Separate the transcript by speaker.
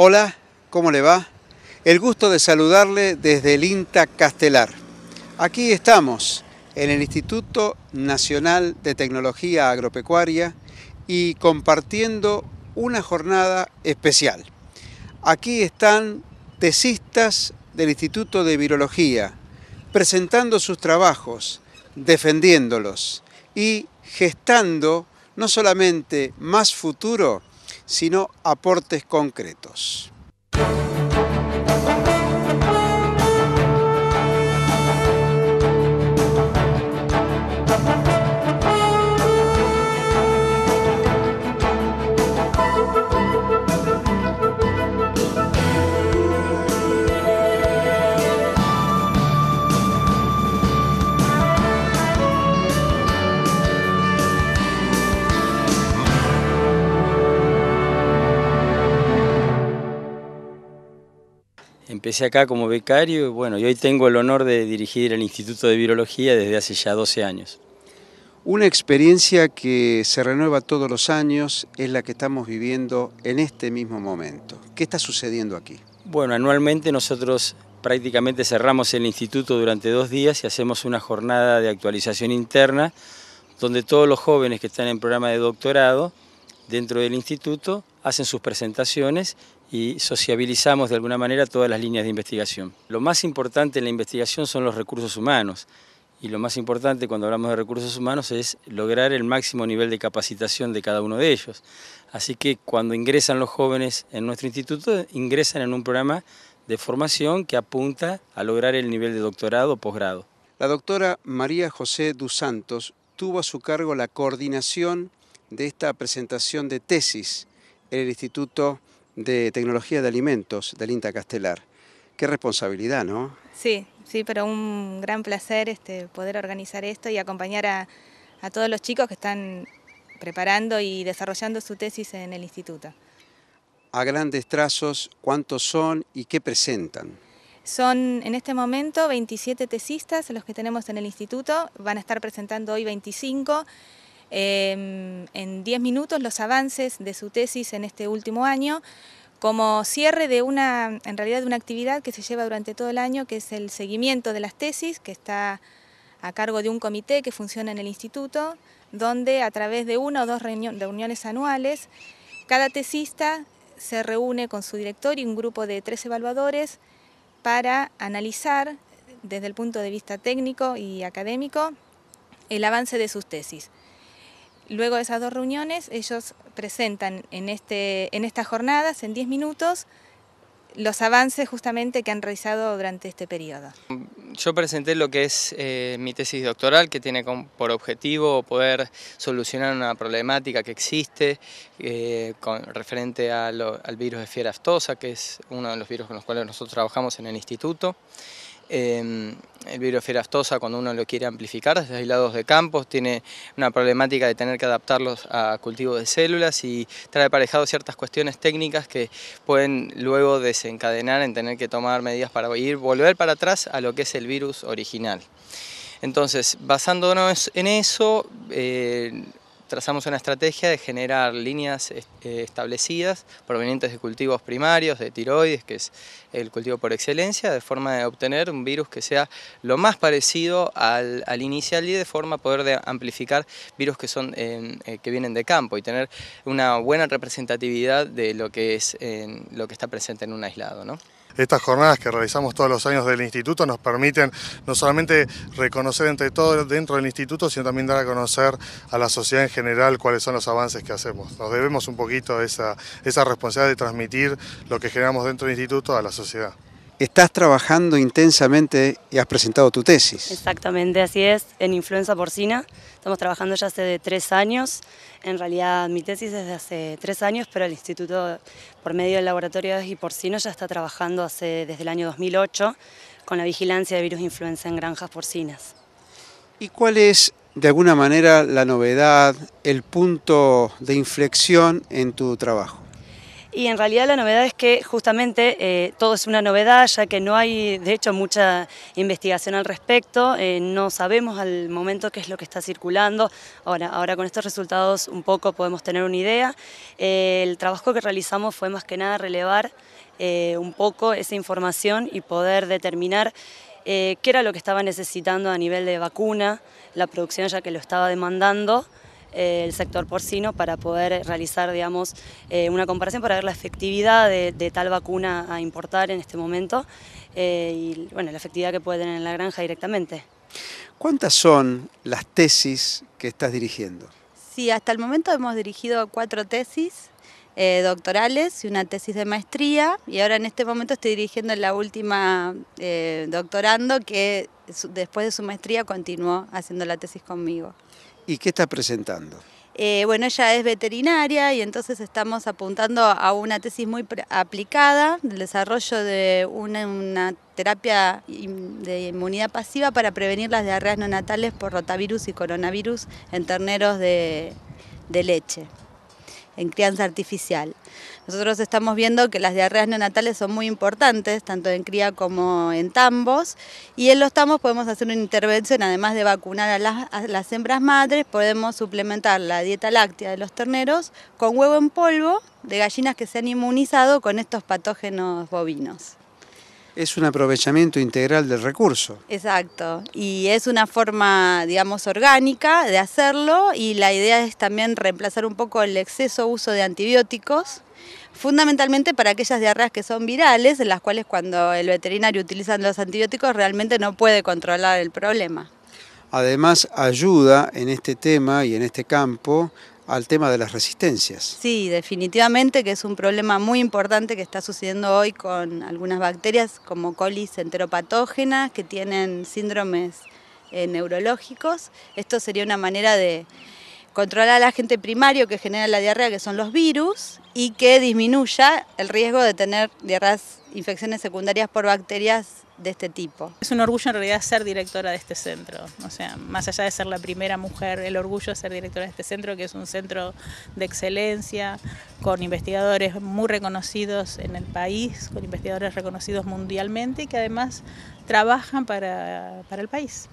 Speaker 1: Hola, ¿cómo le va? El gusto de saludarle desde el INTA Castelar. Aquí estamos, en el Instituto Nacional de Tecnología Agropecuaria y compartiendo una jornada especial. Aquí están tesistas del Instituto de Virología, presentando sus trabajos, defendiéndolos y gestando no solamente más futuro, sino aportes concretos.
Speaker 2: Empecé acá como becario bueno, y hoy tengo el honor de dirigir el Instituto de Virología desde hace ya 12 años.
Speaker 1: Una experiencia que se renueva todos los años es la que estamos viviendo en este mismo momento. ¿Qué está sucediendo aquí?
Speaker 2: Bueno, anualmente nosotros prácticamente cerramos el instituto durante dos días y hacemos una jornada de actualización interna donde todos los jóvenes que están en programa de doctorado dentro del instituto hacen sus presentaciones y sociabilizamos de alguna manera todas las líneas de investigación. Lo más importante en la investigación son los recursos humanos y lo más importante cuando hablamos de recursos humanos es lograr el máximo nivel de capacitación de cada uno de ellos. Así que cuando ingresan los jóvenes en nuestro
Speaker 1: instituto, ingresan en un programa de formación que apunta a lograr el nivel de doctorado o posgrado. La doctora María José Du Santos tuvo a su cargo la coordinación de esta presentación de tesis en el Instituto de Tecnología de Alimentos del INTA Castelar. Qué responsabilidad, ¿no?
Speaker 3: Sí, sí, pero un gran placer este, poder organizar esto y acompañar a, a todos los chicos que están preparando y desarrollando su tesis en el instituto.
Speaker 1: A grandes trazos, ¿cuántos son y qué presentan?
Speaker 3: Son en este momento 27 tesistas los que tenemos en el instituto, van a estar presentando hoy 25. Em, en 10 minutos los avances de su tesis en este último año como cierre de una, en realidad de una actividad que se lleva durante todo el año, que es el seguimiento de las tesis, que está a cargo de un comité que funciona en el instituto, donde a través de una o dos reuniones anuales, cada tesista se reúne con su director y un grupo de tres evaluadores para analizar desde el punto de vista técnico y académico el avance de sus tesis. Luego de esas dos reuniones, ellos presentan en, este, en estas jornadas, en 10 minutos, los avances justamente que han realizado durante este periodo.
Speaker 2: Yo presenté lo que es eh, mi tesis doctoral, que tiene por objetivo poder solucionar una problemática que existe eh, con, referente al virus de fiera aftosa, que es uno de los virus con los cuales nosotros trabajamos en el instituto. Em, el virus feraftosa cuando uno lo quiere amplificar, desde aislados de campos, tiene una problemática de tener que adaptarlos a cultivo de células y trae aparejado ciertas cuestiones técnicas que pueden luego desencadenar en tener que tomar medidas para ir, volver para atrás a lo que es el virus original. Entonces, basándonos en eso, eh, trazamos una estrategia de generar líneas eh, establecidas provenientes de cultivos primarios, de tiroides, que es el cultivo por excelencia, de forma de obtener un virus que sea lo más parecido al, al inicial y de forma poder amplificar virus que, son, eh, que vienen de campo y tener una buena representatividad de lo que, es, lo que está presente en un aislado estas jornadas que realizamos todos los años del instituto nos permiten no solamente reconocer entre todos dentro del instituto, sino también dar a conocer a la sociedad en general cuáles son los avances que hacemos. Nos debemos un poquito esa, esa responsabilidad de transmitir lo que generamos dentro del instituto a la sociedad.
Speaker 1: Estás trabajando intensamente y has presentado tu tesis.
Speaker 4: Exactamente, así es, en influenza porcina. Estamos trabajando ya hace tres años. En realidad mi tesis es de hace tres años, pero el instituto, por medio del laboratorio y porcino, ya está trabajando hace, desde el año 2008 con la vigilancia de virus influenza en granjas porcinas.
Speaker 1: ¿Y cuál es, de alguna manera, la novedad, el punto de inflexión en tu trabajo?
Speaker 4: Y en realidad la novedad es que justamente eh, todo es una novedad, ya que no hay, de hecho, mucha investigación al respecto, eh, no sabemos al momento qué es lo que está circulando. Ahora, ahora con estos resultados un poco podemos tener una idea. Eh, el trabajo que realizamos fue más que nada relevar un poco esa información y poder determinar qué era lo que estaba necesitando a nivel de vacuna, la producción ya que lo estaba demandando. Eh, el sector porcino para poder realizar digamos, eh, una comparación para ver la efectividad de, tal vacuna a importar en este momento eh, y bueno, la efectividad que puede tener en la granja directamente.
Speaker 1: ¿Cuántas son las tesis que estás dirigiendo?
Speaker 4: Sí,
Speaker 5: hasta el momento hemos dirigido cuatro tesis doctorales y una tesis de maestría y ahora en este momento estoy dirigiendo la última doctorando que después de su maestría continuó haciendo la tesis conmigo.
Speaker 1: ¿Y qué está presentando?
Speaker 5: Eh, bueno, ella es veterinaria y entonces estamos apuntando a una tesis muy aplicada del desarrollo de una, terapia de inmunidad pasiva para prevenir las diarreas no natales por rotavirus y coronavirus en terneros de leche en crianza artificial. Nosotros estamos viendo que las diarreas neonatales son muy importantes, tanto en cría como en tambos, y en los tambos podemos hacer una intervención, además de vacunar a las, las hembras madres, podemos suplementar la dieta láctea de los terneros con huevo en polvo de gallinas que se han inmunizado con estos patógenos bovinos
Speaker 1: es un aprovechamiento integral del recurso.
Speaker 5: Exacto, y es una forma, digamos, orgánica de hacerlo y la idea es también reemplazar un poco el exceso uso de antibióticos fundamentalmente para aquellas diarreas que son virales, en las cuales cuando el veterinario utiliza los antibióticos realmente no puede controlar el problema.
Speaker 1: Además ayuda en este tema y en este campo al tema de las resistencias.
Speaker 5: Sí, definitivamente que es un problema muy importante que está sucediendo hoy con algunas bacterias como colis enteropatógenas que tienen síndromes eh, neurológicos. Esto sería una manera de controlar al agente primario que genera la diarrea, que son los virus, y que disminuya el riesgo de tener infecciones secundarias por bacterias de este tipo. Es un orgullo en realidad ser directora de este centro, o sea, más allá de ser la primera mujer, el orgullo de ser directora de este centro, que es un centro de excelencia, con investigadores muy reconocidos en el país, con investigadores reconocidos mundialmente y que además trabajan para, para el país.